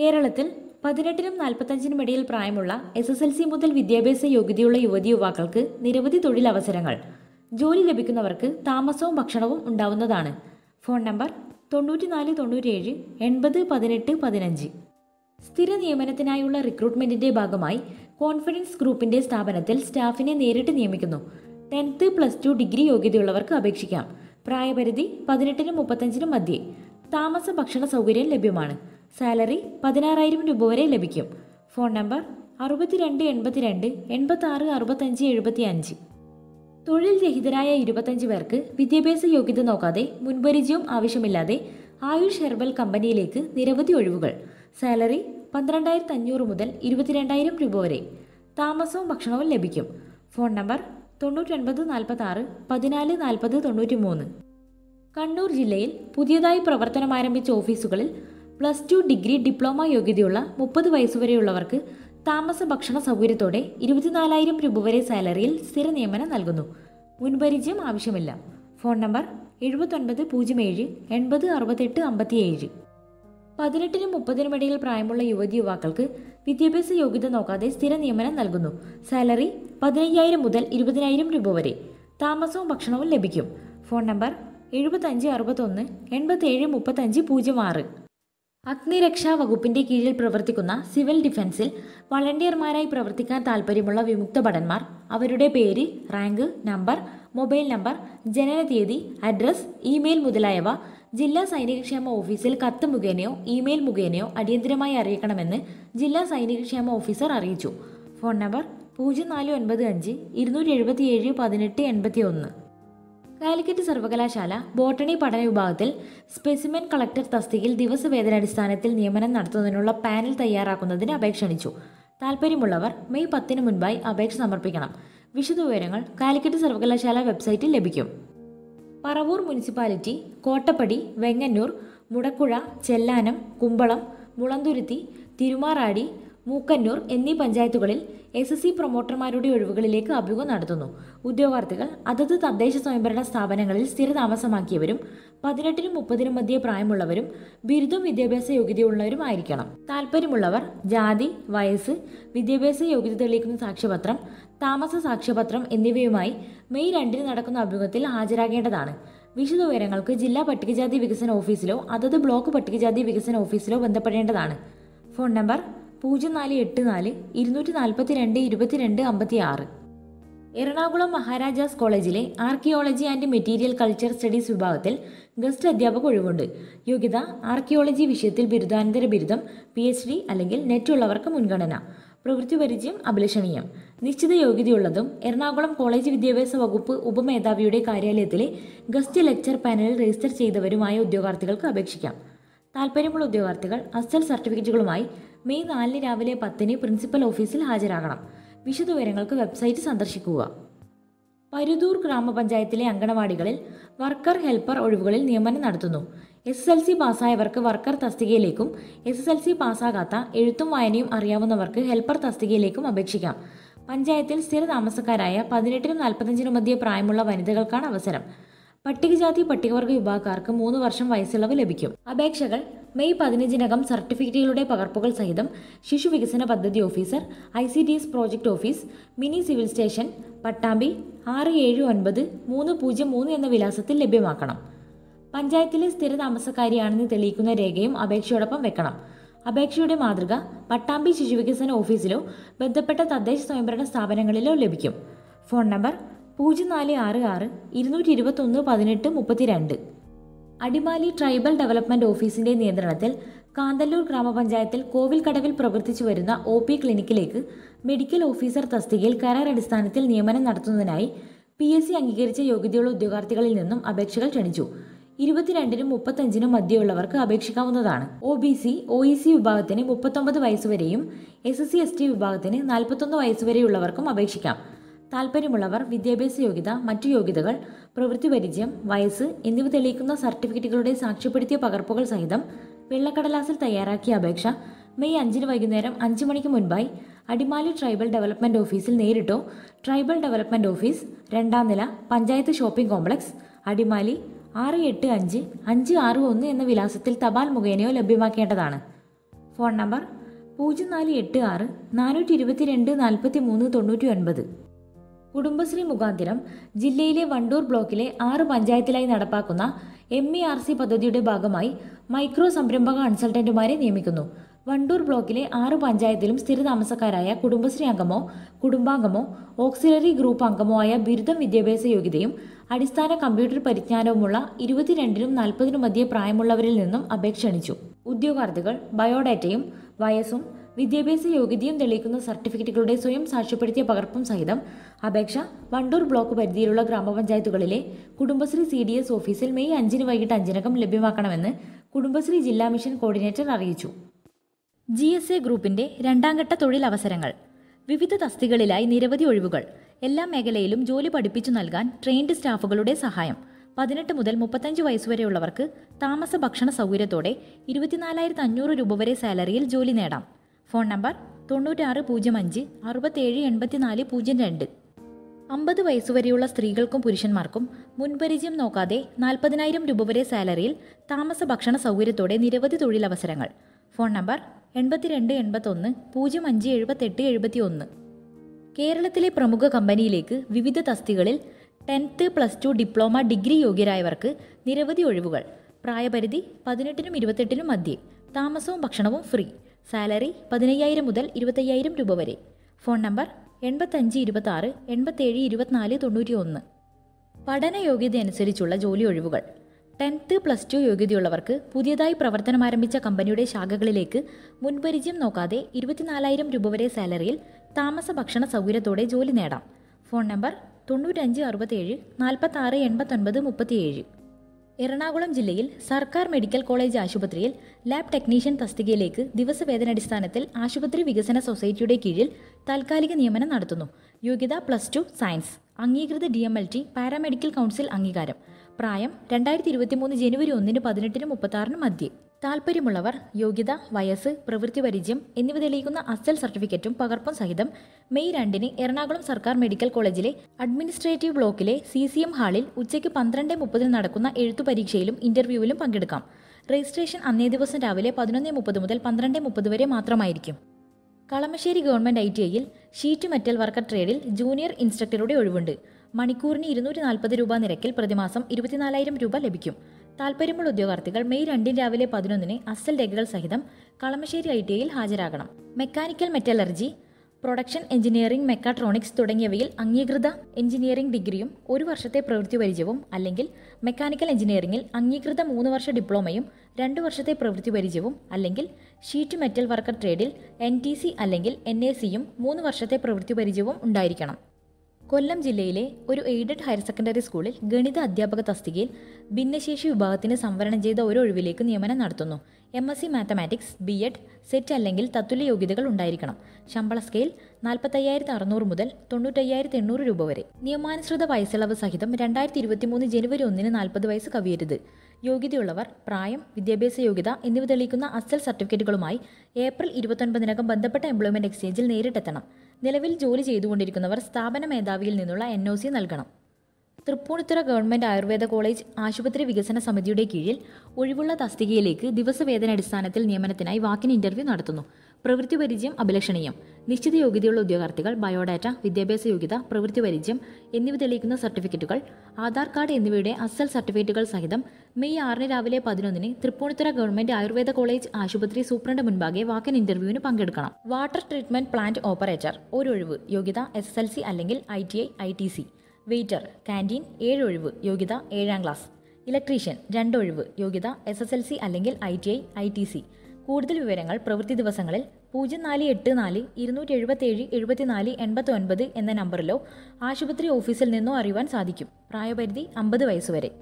കേരളത്തിൽ പതിനെട്ടിനും നാൽപ്പത്തഞ്ചിനും ഇടയിൽ പ്രായമുള്ള എസ് എസ് എൽ സി മുതൽ വിദ്യാഭ്യാസ യോഗ്യതയുള്ള യുവതി യുവാക്കൾക്ക് നിരവധി തൊഴിലവസരങ്ങൾ ജോലി ലഭിക്കുന്നവർക്ക് താമസവും ഭക്ഷണവും ഉണ്ടാവുന്നതാണ് ഫോൺ നമ്പർ തൊണ്ണൂറ്റിനാല് തൊണ്ണൂറ്റിയേഴ് എൺപത് പതിനെട്ട് പതിനഞ്ച് സ്ഥിര നിയമനത്തിനായുള്ള റിക്രൂട്ട്മെന്റിന്റെ ഭാഗമായി കോൺഫിഡൻസ് ഗ്രൂപ്പിന്റെ സ്ഥാപനത്തിൽ സ്റ്റാഫിനെ നേരിട്ട് നിയമിക്കുന്നു ടെൻത്ത് പ്ലസ് ടു ഡിഗ്രി യോഗ്യതയുള്ളവർക്ക് അപേക്ഷിക്കാം പ്രായപരിധി പതിനെട്ടിനും മുപ്പത്തഞ്ചിനും മധ്യേ താമസ ഭക്ഷണ സൗകര്യം ലഭ്യമാണ് സാലറി പതിനാറായിരം രൂപ വരെ ലഭിക്കും ഫോൺ നമ്പർ അറുപത്തിരണ്ട് എൺപത്തിരണ്ട് ആറ് അറുപത്തഞ്ച് എഴുപത്തി അഞ്ച് തൊഴിൽ രഹിതരായ ഇരുപത്തഞ്ച് പേർക്ക് വിദ്യാഭ്യാസ യോഗ്യത നോക്കാതെ മുൻപരിചയവും ആവശ്യമില്ലാതെ ആയുഷ് ഹെർബൽ കമ്പനിയിലേക്ക് നിരവധി ഒഴിവുകൾ സാലറി പന്ത്രണ്ടായിരത്തി അഞ്ഞൂറ് മുതൽ ഇരുപത്തിരണ്ടായിരം രൂപ വരെ താമസവും ഭക്ഷണവും ലഭിക്കും ഫോൺ നമ്പർ തൊണ്ണൂറ്റൊൻപത് നാൽപ്പത്തി ആറ് പതിനാല് നാൽപ്പത് തൊണ്ണൂറ്റി മൂന്ന് കണ്ണൂർ ജില്ലയിൽ പുതിയതായി പ്രവർത്തനം ആരംഭിച്ച ഓഫീസുകളിൽ പ്ലസ് ടു ഡിഗ്രി ഡിപ്ലോമ യോഗ്യതയുള്ള മുപ്പത് വയസ്സുവരെയുള്ളവർക്ക് താമസ ഭക്ഷണ സൗകര്യത്തോടെ ഇരുപത്തിനാലായിരം രൂപ വരെ സാലറിയിൽ സ്ഥിര നിയമനം നൽകുന്നു മുൻപരിചയം ആവശ്യമില്ല ഫോൺ നമ്പർ എഴുപത്തൊൻപത് പൂജ്യം ഏഴ് എൺപത് അറുപത്തെട്ട് അമ്പത്തിയേഴ് പതിനെട്ടിനും മുപ്പതിനും ഇടയിൽ പ്രായമുള്ള യുവതി യുവാക്കൾക്ക് വിദ്യാഭ്യാസ യോഗ്യത നോക്കാതെ സ്ഥിര നിയമനം നൽകുന്നു സാലറി പതിനയ്യായിരം മുതൽ ഇരുപതിനായിരം രൂപ വരെ താമസവും ഭക്ഷണവും ലഭിക്കും ഫോൺ നമ്പർ എഴുപത്തഞ്ച് അറുപത്തൊന്ന് എൺപത്തേഴ് മുപ്പത്തഞ്ച് പൂജ്യം ആറ് അഗ്നിരക്ഷാ വകുപ്പിന്റെ കീഴിൽ പ്രവർത്തിക്കുന്ന സിവിൽ ഡിഫൻസിൽ വളണ്ടിയർമാരായി പ്രവർത്തിക്കാൻ താൽപ്പര്യമുള്ള വിമുക്ത ഭടന്മാർ അവരുടെ പേര് റാങ്ക് നമ്പർ മൊബൈൽ നമ്പർ ജനനതീയതി അഡ്രസ് ഇമെയിൽ മുതലായവ ജില്ലാ സൈനികക്ഷേമ ഓഫീസിൽ കത്ത് മുഖേനയോ ഇമെയിൽ മുഖേനയോ അടിയന്തരമായി അറിയിക്കണമെന്ന് ജില്ലാ സൈനികക്ഷേമ ഓഫീസർ അറിയിച്ചു ഫോൺ നമ്പർ പൂജ്യം നാല് ഒൻപത് അഞ്ച് ഇരുന്നൂറ്റി എഴുപത്തി ഏഴ് പതിനെട്ട് എൺപത്തി ഒന്ന് കാലിക്കറ്റ് സർവകലാശാല ബോട്ടണി പഠന വിഭാഗത്തിൽ സ്പെസിമെൻ കളക്ടർ തസ്തികയിൽ ദിവസവേതനാടിസ്ഥാനത്തിൽ നിയമനം നടത്തുന്നതിനുള്ള പാനൽ തയ്യാറാക്കുന്നതിന് അപേക്ഷ അണിച്ചു താൽപ്പര്യമുള്ളവർ മെയ് പത്തിന് മുൻപായി അപേക്ഷ സമർപ്പിക്കണം വിശദ വിവരങ്ങൾ കാലിക്കറ്റ് സർവകലാശാല വെബ്സൈറ്റിൽ ലഭിക്കും പറവൂർ മുനിസിപ്പാലിറ്റി കോട്ടപ്പടി വെങ്ങന്നൂർ മുടക്കുഴ ചെല്ലാനം കുമ്പളം മുളന്തുരുത്തി തിരുമാറാടി മൂക്കന്നൂർ എന്നീ പഞ്ചായത്തുകളിൽ എസ് എസ് സി പ്രൊമോട്ടർമാരുടെ ഒഴിവുകളിലേക്ക് അഭ്യൂഹം നടത്തുന്നു ഉദ്യോഗാർത്ഥികൾ അതത് തദ്ദേശ സ്വയംഭരണ സ്ഥാപനങ്ങളിൽ സ്ഥിരതാമസമാക്കിയവരും പതിനെട്ടിനും മുപ്പതിനും മധ്യേ പ്രായമുള്ളവരും ബിരുദം വിദ്യാഭ്യാസ യോഗ്യതയുള്ളവരും ആയിരിക്കണം താല്പര്യമുള്ളവർ ജാതി വയസ്സ് വിദ്യാഭ്യാസ യോഗ്യത തെളിയിക്കുന്ന സാക്ഷ്യപത്രം താമസ സാക്ഷ്യപത്രം എന്നിവയുമായി മെയ് രണ്ടിന് നടക്കുന്ന അഭിമുഖത്തിൽ ഹാജരാകേണ്ടതാണ് വിശദ വിവരങ്ങൾക്ക് ജില്ലാ പട്ടികജാതി വികസന ഓഫീസിലോ അതത് ബ്ലോക്ക് പട്ടികജാതി വികസന ഓഫീസിലോ ബന്ധപ്പെടേണ്ടതാണ് ഫോൺ നമ്പർ പൂജ്യം നാല് എട്ട് നാല് ഇരുന്നൂറ്റി നാൽപ്പത്തി രണ്ട് ഇരുപത്തിരണ്ട് അമ്പത്തി ആറ് എറണാകുളം മഹാരാജാസ് കോളേജിലെ archaeology and material culture studies വിഭാഗത്തിൽ ഗസ്റ്റ് അധ്യാപക ഒഴിവുണ്ട് യോഗ്യത ആർക്കിയോളജി വിഷയത്തിൽ ബിരുദാനന്തര ബിരുദം പി എച്ച് ഡി അല്ലെങ്കിൽ നെറ്റ് ഉള്ളവർക്ക് മുൻഗണന പ്രവൃത്തി പരിചയം അഭിലഷണീയം നിശ്ചിത യോഗ്യതയുള്ളതും എറണാകുളം കോളേജ് വിദ്യാഭ്യാസ വകുപ്പ് ഉപമേധാവിയുടെ കാര്യാലയത്തിലെ ഗസ്റ്റ് ലെക്ചർ പാനലിൽ രജിസ്റ്റർ ചെയ്തവരുമായ ഉദ്യോഗാർത്ഥികൾക്ക് അപേക്ഷിക്കാം താല്പര്യമുള്ള ഉദ്യോഗാർത്ഥികൾ അസൽ സർട്ടിഫിക്കറ്റുകളുമായി മെയ് നാലിന് രാവിലെ പത്തിന് പ്രിൻസിപ്പൽ ഓഫീസിൽ ഹാജരാകണം വിശദവിവരങ്ങൾക്ക് വെബ്സൈറ്റ് സന്ദർശിക്കുക പരുതൂർ ഗ്രാമപഞ്ചായത്തിലെ അങ്കണവാടികളിൽ വർക്കർ ഹെൽപ്പർ ഒഴിവുകളിൽ നിയമനം നടത്തുന്നു എസ് എസ് എൽ സി പാസ്സായവർക്ക് വർക്കർ തസ്തികയിലേക്കും എസ് എസ് എൽ സി പാസ്സാകാത്ത എഴുത്തും വായനയും അറിയാവുന്നവർക്ക് ഹെൽപ്പർ തസ്തികയിലേക്കും അപേക്ഷിക്കാം പഞ്ചായത്തിൽ സ്ഥിര താമസക്കാരായ പതിനെട്ടിനും നാൽപ്പത്തഞ്ചിനും മധ്യേ പ്രായമുള്ള വനിതകൾക്കാണ് അവസരം പട്ടികജാതി പട്ടികവർഗ വിഭാഗക്കാർക്ക് മൂന്ന് വർഷം വയസ്സിളവ് ലഭിക്കും അപേക്ഷകൾ മെയ് പതിനഞ്ചിനകം സർട്ടിഫിക്കറ്റുകളുടെ പകർപ്പുകൾ സഹിതം ശിശു വികസന പദ്ധതി officer I C D S project office mini civil station Pattambi ആറ് ഏഴ് ഒൻപത് മൂന്ന് പൂജ്യം മൂന്ന് എന്ന വിലാസത്തിൽ ലഭ്യമാക്കണം പഞ്ചായത്തിലെ സ്ഥിര താമസക്കാരിയാണെന്ന് തെളിയിക്കുന്ന രേഖയും അപേക്ഷയോടൊപ്പം വെക്കണം അപേക്ഷയുടെ മാതൃക പട്ടാമ്പി ശിശുവികസന ഓഫീസിലോ ബന്ധപ്പെട്ട തദ്ദേശ സ്വയംഭരണ സ്ഥാപനങ്ങളിലോ ലഭിക്കും ഫോൺ നമ്പർ പൂജ്യം നാല് ആറ് ആറ് ഇരുന്നൂറ്റി ഇരുപത്തൊന്ന് പതിനെട്ട് മുപ്പത്തിരണ്ട് അടിമാലി ട്രൈബൽ ഡെവലപ്മെന്റ് ഓഫീസിന്റെ നിയന്ത്രണത്തിൽ കാന്തല്ലൂർ ഗ്രാമപഞ്ചായത്തിൽ കോവിൽ കടവിൽ പ്രവർത്തിച്ചു വരുന്ന ഒ പി ക്ലിനിക്കിലേക്ക് മെഡിക്കൽ ഓഫീസർ തസ്തികയിൽ കരാർ അടിസ്ഥാനത്തിൽ നിയമനം നടത്തുന്നതിനായി പി എസ് സി അംഗീകരിച്ച യോഗ്യതയുള്ള ഉദ്യോഗാർത്ഥികളിൽ നിന്നും അപേക്ഷകൾ ക്ഷണിച്ചു ഇരുപത്തിരണ്ടിനും മുപ്പത്തഞ്ചിനും മധ്യമുള്ളവർക്ക് അപേക്ഷിക്കാവുന്നതാണ് O B C O E C വിഭാഗത്തിന് മുപ്പത്തൊമ്പത് വയസ്സുവരെയും S S C S T വിഭാഗത്തിന് നാൽപ്പത്തൊന്ന് വയസ്സുവരെയുള്ളവർക്കും അപേക്ഷിക്കാം താൽപ്പര്യമുള്ളവർ വിദ്യാഭ്യാസ യോഗ്യത മറ്റു യോഗ്യതകൾ പ്രവൃത്തി പരിചയം വയസ്സ് എന്നിവ തെളിയിക്കുന്ന സർട്ടിഫിക്കറ്റുകളുടെ സാക്ഷ്യപ്പെടുത്തിയ പകർപ്പുകൾ സഹിതം വെള്ളക്കടലാസിൽ തയ്യാറാക്കിയ അപേക്ഷ മെയ് അഞ്ചിന് വൈകുന്നേരം അഞ്ച് മണിക്ക് മുൻപായി അടിമാലി ട്രൈബൽ ഡെവലപ്മെന്റ് ഓഫീസിൽ നേരിട്ടോ ട്രൈബൽ ഡെവലപ്മെന്റ് ഓഫീസ് രണ്ടാം നില പഞ്ചായത്ത് ഷോപ്പിംഗ് കോംപ്ലക്സ് അടിമാലി ആറ് എട്ട് അഞ്ച് അഞ്ച് ആറ് ഒന്ന് എന്ന വിലാസത്തിൽ തപാൽ മുഖേനയോ ലഭ്യമാക്കേണ്ടതാണ് ഫോൺ നമ്പർ പൂജ്യം നാല് എട്ട് ആറ് നാനൂറ്റി ഇരുപത്തി രണ്ട് നാൽപ്പത്തി മൂന്ന് തൊണ്ണൂറ്റി ഒൻപത് കുടുംബശ്രീ മുഖാന്തരം ജില്ലയിലെ വണ്ടൂർ ബ്ലോക്കിലെ ആറ് പഞ്ചായത്തിലായി നടപ്പാക്കുന്ന എം ഇ ആർ സി പദ്ധതിയുടെ ഭാഗമായി മൈക്രോ സംരംഭക കൺസൾട്ടന്റുമാരെ നിയമിക്കുന്നു വണ്ടൂർ ബ്ലോക്കിലെ ആറ് പഞ്ചായത്തിലും സ്ഥിരതാമസക്കാരായ കുടുംബശ്രീ അംഗമോ കുടുംബാംഗമോ ഓക്സിലറി ഗ്രൂപ്പ് അംഗമോ ആയ ബിരുദം വിദ്യാഭ്യാസ യോഗ്യതയും അടിസ്ഥാന കമ്പ്യൂട്ടർ പരിജ്ഞാനവുമുള്ള ഇരുപത്തിരണ്ടിനും നാൽപ്പതിനും മധ്യേ പ്രായമുള്ളവരിൽ നിന്നും അപേക്ഷ ക്ഷണിച്ചു ഉദ്യോഗാർത്ഥികൾ ബയോഡാറ്റയും വയസ്സും വിദ്യാഭ്യാസ യോഗ്യതയും തെളിയിക്കുന്ന സർട്ടിഫിക്കറ്റുകളുടെ സ്വയം സാക്ഷ്യപ്പെടുത്തിയ പകർപ്പും സഹിതം അപേക്ഷ വണ്ടൂർ ബ്ലോക്ക് പരിധിയിലുള്ള ഗ്രാമപഞ്ചായത്തുകളിലെ കുടുംബശ്രീ സി ഡി എസ് ഓഫീസിൽ മെയ് അഞ്ചിന് വൈകിട്ട് അഞ്ചിനകം ലഭ്യമാക്കണമെന്ന് കുടുംബശ്രീ ജില്ലാ മിഷൻ കോർഡിനേറ്റർ അറിയിച്ചു ജി എസ് എ ഗ്രൂപ്പിന്റെ രണ്ടാംഘട്ട തൊഴിലവസരങ്ങൾ വിവിധ തസ്തികളിലായി നിരവധി ഒഴിവുകൾ എല്ലാ മേഖലയിലും ജോലി പഠിപ്പിച്ചു നൽകാൻ ട്രെയിൻഡ് സ്റ്റാഫുകളുടെ സഹായം പതിനെട്ട് മുതൽ മുപ്പത്തഞ്ച് വയസ്സുവരെയുള്ളവർക്ക് താമസ ഭക്ഷണ സൗകര്യത്തോടെ ഇരുപത്തിനാലായിരത്തി അഞ്ഞൂറ് രൂപ വരെ സാലറിയിൽ ജോലി നേടാം ഫോൺ നമ്പർ തൊണ്ണൂറ്റാറ് പൂജ്യം അഞ്ച് അറുപത്തേഴ് എൺപത്തിനാല് പൂജ്യം രണ്ട് അമ്പത് വയസ്സുവരെയുള്ള സ്ത്രീകൾക്കും പുരുഷന്മാർക്കും മുൻപരിചയം നോക്കാതെ നാൽപ്പതിനായിരം രൂപ വരെ സാലറിയിൽ താമസ ഭക്ഷണ സൗകര്യത്തോടെ നിരവധി തൊഴിലവസരങ്ങൾ ഫോൺ നമ്പർ എൺപത്തിരണ്ട് എൺപത്തൊന്ന് പൂജ്യം അഞ്ച് എഴുപത്തെട്ട് എഴുപത്തി ഒന്ന് കേരളത്തിലെ പ്രമുഖ കമ്പനിയിലേക്ക് വിവിധ തസ്തികളിൽ tenth plus two diploma degree യോഗ്യരായവർക്ക് നിരവധി ഒഴിവുകൾ പ്രായപരിധി പതിനെട്ടിനും ഇരുപത്തെട്ടിനും മധ്യേ താമസവും ഭക്ഷണവും ഫ്രീ സാലറി പതിനയ്യായിരം മുതൽ ഇരുപത്തയ്യായിരം രൂപ വരെ ഫോൺ നമ്പർ എൺപത്തഞ്ച് ഇരുപത്താറ് എൺപത്തേഴ് ഇരുപത്തിനാല് തൊണ്ണൂറ്റി ഒന്ന് പഠന യോഗ്യത അനുസരിച്ചുള്ള ജോലി ഒഴിവുകൾ ടെൻത്ത് പ്ലസ് ടു യോഗ്യതയുള്ളവർക്ക് പുതിയതായി പ്രവർത്തനം ആരംഭിച്ച കമ്പനിയുടെ ശാഖകളിലേക്ക് മുൻപരിചയം നോക്കാതെ ഇരുപത്തിനാലായിരം രൂപ വരെ സാലറിയിൽ താമസ ഭക്ഷണ സൗകര്യത്തോടെ ജോലി നേടാം ഫോൺ നമ്പർ തൊണ്ണൂറ്റഞ്ച് അറുപത്തേഴ് നാൽപ്പത്താറ് എൺപത്തൊൻപത് മുപ്പത്തിയേഴ് എറണാകുളം ജില്ലയിൽ സർക്കാർ മെഡിക്കൽ കോളേജ് ആശുപത്രിയിൽ ലാബ് ടെക്നീഷ്യൻ തസ്തികയിലേക്ക് ദിവസവേതനടിസ്ഥാനത്തിൽ ആശുപത്രി വികസന സൊസൈറ്റിയുടെ കീഴിൽ താൽക്കാലിക നിയമനം നടത്തുന്നു യോഗ്യത പ്ലസ് ടു സയൻസ് അംഗീകൃത D M L T paramedical council അംഗീകാരം പ്രായം രണ്ടായിരത്തി മൂന്ന് ജനുവരി ഒന്നിന് പതിനെട്ടിനും മുപ്പത്താറിനും മധ്യേ താല്പര്യമുള്ളവർ യോഗ്യത വയസ്സ് പ്രവൃത്തി പരിചയം എന്നിവ തെളിയിക്കുന്ന അസൽ സർട്ടിഫിക്കറ്റും പകർപ്പും സഹിതം മെയ് രണ്ടിന് എറണാകുളം സർക്കാർ മെഡിക്കൽ കോളേജിലെ അഡ്മിനിസ്ട്രേറ്റീവ് ബ്ലോക്കിലെ സി സി എം ഹാളിൽ ഉച്ചയ്ക്ക് പന്ത്രണ്ട് മുപ്പതിന് നടക്കുന്ന എഴുത്തു പരീക്ഷയിലും ഇന്റർവ്യൂവിലും പങ്കെടുക്കാം രജിസ്ട്രേഷൻ അന്നേ ദിവസം രാവിലെ പതിനൊന്ന് മുപ്പത് മുതൽ പന്ത്രണ്ട് മുപ്പത് വരെ മാത്രമായിരിക്കും കളമശ്ശേരി ഗവൺമെന്റ് ഐ ടി ഐയിൽ ഷീറ്റ് മെറ്റൽ വർക്കർ ട്രേഡിൽ ജൂനിയർ ഇൻസ്ട്രക്ടറുടെ ഒഴിവുണ്ട് മണിക്കൂറിന് ഇരുന്നൂറ്റി നാൽപ്പത് രൂപ നിരക്കിൽ പ്രതിമാസം ഇരുപത്തിനാലായിരം രൂപ ലഭിക്കും താല്പര്യമുള്ള ഉദ്യോഗാർത്ഥികൾ മെയ് രണ്ടിന് രാവിലെ പതിനൊന്നിന് അസൽ രേഖകൾ സഹിതം കളമശ്ശേരി ഐ ടി ഐയിൽ ഹാജരാകണം mechanical metallurgy production engineering mechatronics തുടങ്ങിയവയിൽ അംഗീകൃത എഞ്ചിനീയറിംഗ് ഡിഗ്രിയും ഒരു വർഷത്തെ പ്രവൃത്തി പരിചയവും അല്ലെങ്കിൽ മെക്കാനിക്കൽ എഞ്ചിനീയറിംഗിൽ അംഗീകൃത മൂന്ന് വർഷ ഡിപ്ലോമയും രണ്ടു വർഷത്തെ പ്രവൃത്തി പരിചയവും അല്ലെങ്കിൽ ഷീറ്റ് മെറ്റൽ വർക്കർ ട്രേഡിൽ എൻ അല്ലെങ്കിൽ എൻ മൂന്ന് വർഷത്തെ പ്രവൃത്തി പരിചയവും ഉണ്ടായിരിക്കണം കൊല്ലം ജില്ലയിലെ ഒരു എയ്ഡഡ് ഹയർ സെക്കൻഡറി സ്കൂളിൽ ഗണിത അധ്യാപക തസ്തികയിൽ ഭിന്നശേഷി വിഭാഗത്തിന് സംവരണം ചെയ്ത ഒരു ഒഴിവിലേക്ക് നിയമനം നടത്തുന്നു M S C mathematics B Ed SET അല്ലെങ്കിൽ തത്തുല്യ യോഗ്യതകൾ ഉണ്ടായിരിക്കണം ശമ്പള സ്കെയിൽ നാൽപ്പത്തയ്യായിരത്തി അറുന്നൂറ് മുതൽ തൊണ്ണൂറ്റയ്യായിരത്തി എണ്ണൂറ് രൂപ വരെ നിയമാനുസൃത വയസ്സിളവ് സഹിതം രണ്ടായിരത്തി ഇരുപത്തി മൂന്ന് ജനുവരി ഒന്നിന് നാൽപ്പത് വയസ്സ് കവിയരുത് യോഗ്യതയുള്ളവർ പ്രായം വിദ്യാഭ്യാസ യോഗ്യത എന്നിവ തെളിയിക്കുന്ന അസൽ സർട്ടിഫിക്കറ്റുകളുമായി ഏപ്രിൽ ഇരുപത്തൊൻപതിനകം ബന്ധപ്പെട്ട എംപ്ലോയ്മെന്റ് എക്സ്ചേഞ്ചിൽ നേരിട്ടെത്തണം നിലവിൽ ജോലി ചെയ്തുകൊണ്ടിരിക്കുന്നവർ സ്ഥാപന മേധാവിയിൽ നിന്നുള്ള എൻ ഒ സി നൽകണം തൃപ്പൂണിത്തുറ ഗവൺമെൻറ് ആയുർവേദ കോളേജ് ആശുപത്രി വികസന സമിതിയുടെ കീഴിൽ ഒഴിവുള്ള തസ്തികയിലേക്ക് ദിവസവേതന അടിസ്ഥാനത്തിൽ നിയമനത്തിനായി വാക്കിൻ ഇൻ്റർവ്യൂ നടത്തുന്നു പ്രവൃത്തി പരിചയം അഭിലക്ഷണീയം നിശ്ചിത യോഗ്യതയുള്ള ഉദ്യോഗാർത്ഥികൾ ബയോഡാറ്റ വിദ്യാഭ്യാസ യോഗ്യത പ്രവൃത്തി പരിചയം എന്നിവ തെളിയിക്കുന്ന സർട്ടിഫിക്കറ്റുകൾ ആധാർ കാർഡ് എന്നിവയുടെ അസൽ സർട്ടിഫിക്കറ്റുകൾ സഹിതം മെയ് ആറിന് രാവിലെ പതിനൊന്നിന് തൃപ്പൂണിത്തുറ ഗവൺമെന്റ് ആയുർവേദ കോളേജ് ആശുപത്രി സൂപ്രണ്ട് മുൻപാകെ വാക്കൻ ഇന്റർവ്യൂവിന് പങ്കെടുക്കണം വാട്ടർ ട്രീറ്റ്മെന്റ് പ്ലാന്റ് ഓപ്പറേറ്റർ ഒരൊഴിവ് യോഗ്യത എസ് എസ് എൽ സി അല്ലെങ്കിൽ I T I I T C waiter canteen ഏഴൊഴിവ് യോഗ്യത ഏഴാം ക്ലാസ് ഇലക്ട്രീഷ്യൻ രണ്ടൊഴിവ് യോഗ്യത എസ് എസ് എൽ സി അല്ലെങ്കിൽ I T I I T C കൂടുതൽ വിവരങ്ങൾ പ്രവൃത്തി ദിവസങ്ങളിൽ പൂജ്യം നാല് എട്ട് നാല് ഇരുന്നൂറ്റി എഴുപത്തേഴ് എഴുപത്തിനാല് ഒൻപത് എന്ന നമ്പറിലോ ആശുപത്രി ഓഫീസിൽ നിന്നോ അറിയുവാൻ സാധിക്കും പ്രായപരിധി അമ്പത് വയസ്സുവരെ